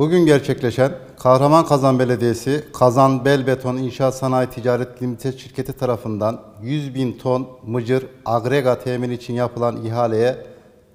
Bugün gerçekleşen Kahraman Kazan Belediyesi Kazan Bel Beton İnşaat Sanayi Ticaret Limited şirketi tarafından 100 bin ton mıcır agrega temin için yapılan ihaleye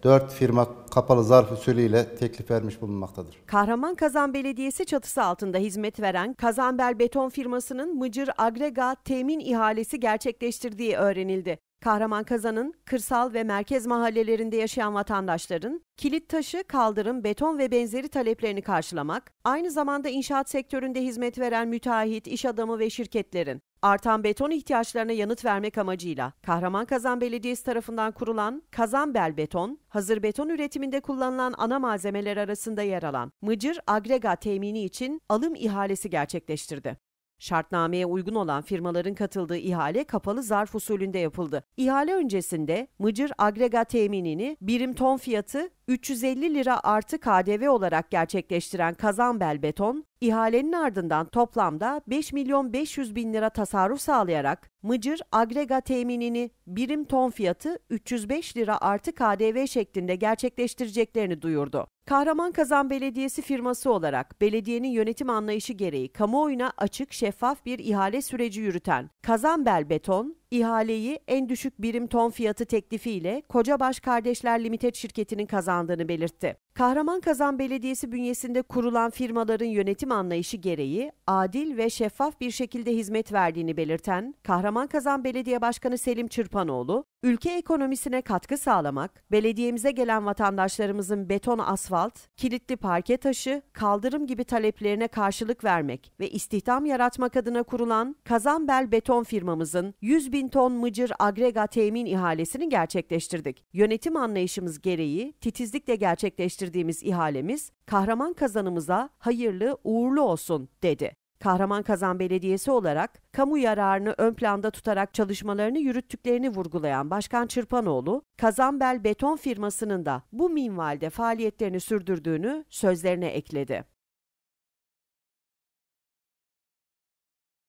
4 firma kapalı zarf usulüyle teklif vermiş bulunmaktadır. Kahraman Kazan Belediyesi çatısı altında hizmet veren Kazanbel Beton firmasının Mıcır Agrega temin ihalesi gerçekleştirdiği öğrenildi. Kahraman Kazan'ın kırsal ve merkez mahallelerinde yaşayan vatandaşların kilit taşı, kaldırım, beton ve benzeri taleplerini karşılamak, aynı zamanda inşaat sektöründe hizmet veren müteahhit, iş adamı ve şirketlerin artan beton ihtiyaçlarına yanıt vermek amacıyla Kahraman Kazan Belediyesi tarafından kurulan Kazanbel Beton, hazır beton üretiminde kullanılan ana malzemeler arasında yer alan mıcır agrega temini için alım ihalesi gerçekleştirdi. Şartnameye uygun olan firmaların katıldığı ihale kapalı zarf usulünde yapıldı. İhale öncesinde mıcır agrega teminini birim ton fiyatı 350 lira artı KDV olarak gerçekleştiren Kazanbel Beton, ihalenin ardından toplamda 5 milyon 500 bin lira tasarruf sağlayarak mıcır agrega teminini birim ton fiyatı 305 lira artı KDV şeklinde gerçekleştireceklerini duyurdu. Kahraman Kazan Belediyesi firması olarak belediyenin yönetim anlayışı gereği kamuoyuna açık şeffaf bir ihale süreci yürüten Kazanbel Beton, İhaleyi en düşük birim ton fiyatı teklifiyle Kocabaş Kardeşler Limited şirketinin kazandığını belirtti. Kahraman Kazan Belediyesi bünyesinde kurulan firmaların yönetim anlayışı gereği adil ve şeffaf bir şekilde hizmet verdiğini belirten Kahraman Kazan Belediye Başkanı Selim Çırpanoğlu, ülke ekonomisine katkı sağlamak, belediyemize gelen vatandaşlarımızın beton asfalt, kilitli parke taşı, kaldırım gibi taleplerine karşılık vermek ve istihdam yaratmak adına kurulan Kazanbel Beton firmamızın 100 bin ton mıcır agrega temin ihalesini gerçekleştirdik. Yönetim anlayışımız gereği titizlikle gerçekleştirdiğimiz ihalemiz kahraman kazanımıza hayırlı uğurlu olsun dedi. Kahraman Kazan Belediyesi olarak kamu yararını ön planda tutarak çalışmalarını yürüttüklerini vurgulayan Başkan Çırpanoğlu, Kazanbel Beton firmasının da bu minvalde faaliyetlerini sürdürdüğünü sözlerine ekledi.